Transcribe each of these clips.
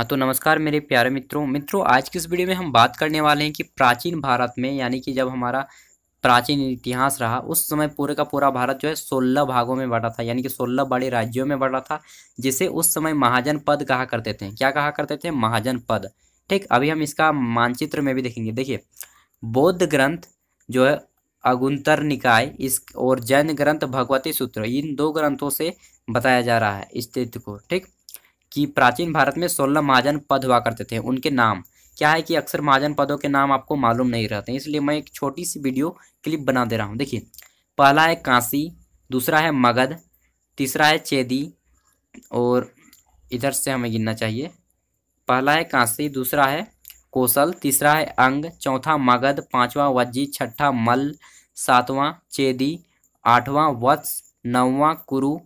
हाँ तो नमस्कार मेरे प्यारे मित्रों मित्रों आज की इस वीडियो में हम बात करने वाले हैं कि प्राचीन भारत में यानी कि जब हमारा प्राचीन इतिहास रहा उस समय पूरे का पूरा भारत जो है सोलह भागों में बढ़ा था यानी कि सोलह बड़े राज्यों में बढ़ा था जिसे उस समय महाजन पद कहा करते थे क्या कहा करते थे महाजन पद ठीक अभी हम इसका मानचित्र में भी देखेंगे देखिए बौद्ध ग्रंथ जो है अगुंतर निकाय इस और जैन ग्रंथ भगवती सूत्र इन दो ग्रंथों से बताया जा रहा है इस को ठीक कि प्राचीन भारत में सोलह महाजन पद हुआ करते थे उनके नाम क्या है कि अक्सर महाजन पदों के नाम आपको मालूम नहीं रहते हैं इसलिए मैं एक छोटी सी वीडियो क्लिप बना दे रहा हूँ देखिए पहला है काशी दूसरा है मगध तीसरा है चेदी और इधर से हमें गिनना चाहिए पहला है काशी दूसरा है कोसल तीसरा है अंग चौथा मगध पांचवा वज्जी छठा मल सातवां चेदी आठवां वत्स नौवां कुरु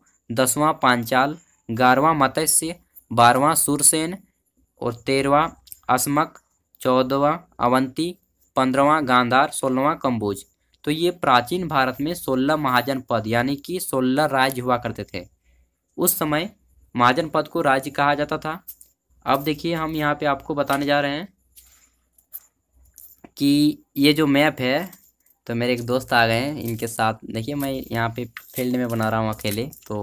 दसवां पांचाल ग्यारहवां मत्स्य बारवा सुरसेन और तेरहवा अस्मक चौदहवा अवंती पंद्रहवा गांधार सोलहवा कंबोज तो ये प्राचीन भारत में सोलह महाजन पद यानी कि सोलह राज्य हुआ करते थे उस समय महाजन पद को राज्य कहा जाता था अब देखिए हम यहाँ पे आपको बताने जा रहे हैं कि ये जो मैप है तो मेरे एक दोस्त आ गए हैं इनके साथ देखिए मैं यहाँ पे फील्ड में बना रहा हूँ अकेले तो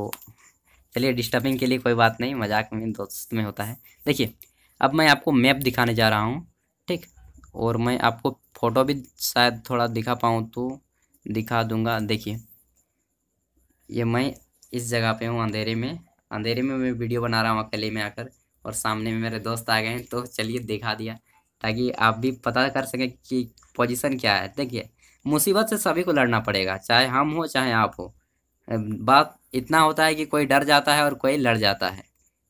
चलिए डिस्टर्बिंग के लिए कोई बात नहीं मजाक में दोस्त में होता है देखिए अब मैं आपको मैप दिखाने जा रहा हूँ ठीक और मैं आपको फ़ोटो भी शायद थोड़ा दिखा पाऊँ तो दिखा दूँगा देखिए ये मैं इस जगह पे हूँ अंधेरे में अंधेरे में मैं वीडियो बना रहा हूँ अकेले में आकर और सामने में मेरे दोस्त आ गए हैं तो चलिए दिखा दिया ताकि आप भी पता कर सकें कि पोजीशन क्या है देखिए मुसीबत से सभी को लड़ना पड़ेगा चाहे हम हो चाहे आप हो बात इतना होता है कि कोई डर जाता है और कोई लड़ जाता है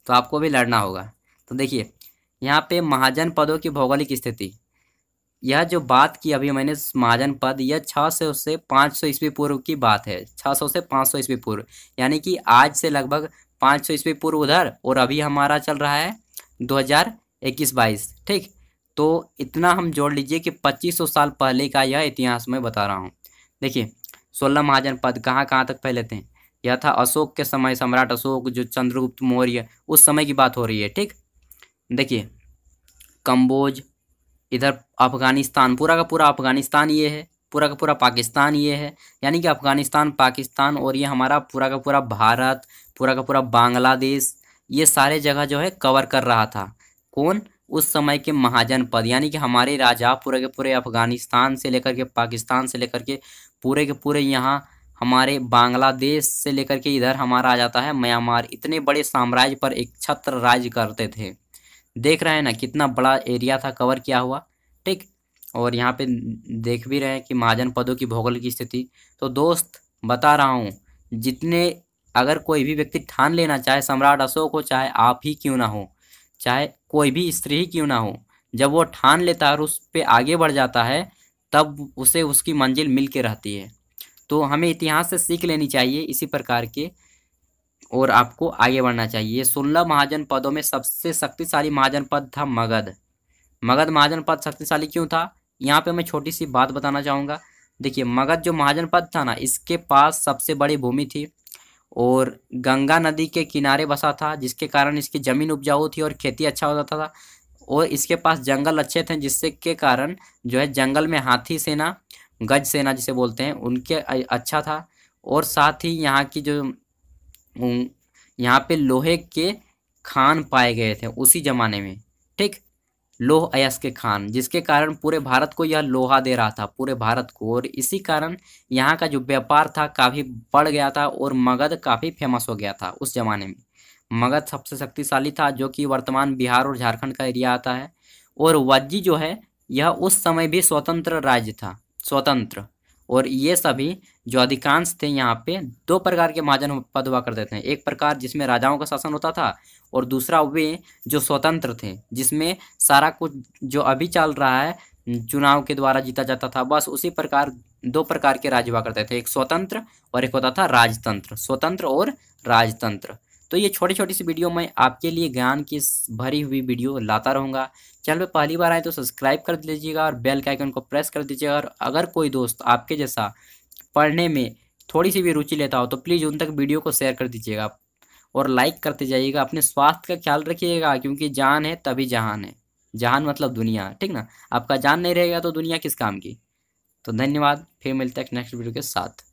तो आपको भी लड़ना होगा तो देखिए यहाँ पे महाजन पदों की भौगोलिक स्थिति यह जो बात की अभी मैंने महाजन पद यह छः सौ से पाँच सौ ईस्वी पूर्व की बात है छः सौ से पाँच सौ ईस्वी पूर्व यानी कि आज से लगभग पाँच सौ ईस्वी पूर्व उधर और अभी हमारा चल रहा है दो हज़ार इक्कीस बाईस ठीक तो इतना हम जोड़ लीजिए कि पच्चीस सौ साल पहले का यह इतिहास मैं बता रहा हूँ देखिए सोलह महाजन पद कहाँ कहाँ तक फैले थे यह था अशोक के समय सम्राट अशोक जो चंद्रगुप्त मौर्य उस समय की बात हो रही है ठीक देखिए कंबोज इधर अफगानिस्तान पूरा का पूरा अफगानिस्तान ये है पूरा का पूरा पाकिस्तान ये है यानी कि अफगानिस्तान पाकिस्तान और ये हमारा पूरा का पूरा भारत पूरा का पूरा बांग्लादेश ये सारे जगह जो है कवर कर रहा था कौन उस समय के महाजनपद यानी कि हमारे राजा पूरे के पूरे अफगानिस्तान से लेकर के पाकिस्तान से लेकर के पूरे के पूरे यहाँ हमारे बांग्लादेश से लेकर के इधर हमारा आ जाता है म्यांमार इतने बड़े साम्राज्य पर एक छत्र राज्य करते थे देख रहे हैं ना कितना बड़ा एरिया था कवर किया हुआ ठीक और यहाँ पे देख भी रहे हैं कि महाजन पदों की भौगोलिक की स्थिति तो दोस्त बता रहा हूँ जितने अगर कोई भी व्यक्ति ठान लेना चाहे सम्राट अशोक हो चाहे आप ही क्यों ना हो चाहे कोई भी स्त्री ही क्यों ना हो जब वो ठान लेता है और उस पर आगे बढ़ जाता है तब उसे उसकी मंजिल मिल के रहती है तो हमें इतिहास से सीख लेनी चाहिए इसी प्रकार के और आपको आगे बढ़ना चाहिए सोलह महाजन पदों में सबसे शक्तिशाली महाजन पद था मगध मगध महाजन पद शक्तिशाली क्यों था यहाँ पे मैं छोटी सी बात बताना चाहूँगा देखिए मगध जो महाजन पद था ना इसके पास सबसे बड़ी भूमि थी और गंगा नदी के किनारे बसा था जिसके कारण इसकी ज़मीन उपजाऊ थी और खेती अच्छा हो जाता था और इसके पास जंगल अच्छे थे जिससे के कारण जो है जंगल में हाथी सेना गज सेना जिसे बोलते हैं उनके अच्छा था और साथ ही यहाँ की जो यहाँ पे लोहे के खान पाए गए थे उसी ज़माने में ठीक लोह अयस के खान जिसके कारण पूरे भारत को यह लोहा दे रहा था पूरे भारत को और इसी कारण यहाँ का जो व्यापार था काफ़ी बढ़ गया था और मगध काफ़ी फेमस हो गया था उस ज़माने में मगध सबसे शक्तिशाली था जो कि वर्तमान बिहार और झारखंड का एरिया आता है और वज्जी जो है यह उस समय भी स्वतंत्र राज्य था स्वतंत्र और ये सभी जो अधिकांश थे यहाँ पे दो प्रकार के महाजन पद हुआ करते थे एक प्रकार जिसमें राजाओं का शासन होता था और दूसरा वे जो स्वतंत्र थे जिसमें सारा कुछ जो अभी चल रहा है चुनाव के द्वारा जीता जाता था बस उसी प्रकार दो प्रकार के राज्य हुआ करते थे एक स्वतंत्र और एक होता था राजतंत्र स्वतंत्र और राजतंत्र तो ये छोटी छोटी सी वीडियो मैं आपके लिए ज्ञान की भरी हुई वीडियो लाता रहूँगा चैनल पर पहली बार आए तो सब्सक्राइब कर लीजिएगा और बेल का आइकन को प्रेस कर दीजिएगा और अगर कोई दोस्त आपके जैसा पढ़ने में थोड़ी सी भी रुचि लेता हो तो प्लीज़ उन तक वीडियो को शेयर कर दीजिएगा और लाइक करते जाइएगा अपने स्वास्थ्य का ख्याल रखिएगा क्योंकि जान है तभी जहान है जहान मतलब दुनिया ठीक ना आपका जान नहीं रहेगा तो दुनिया किस काम की तो धन्यवाद फिर मिलते हैं नेक्स्ट वीडियो के साथ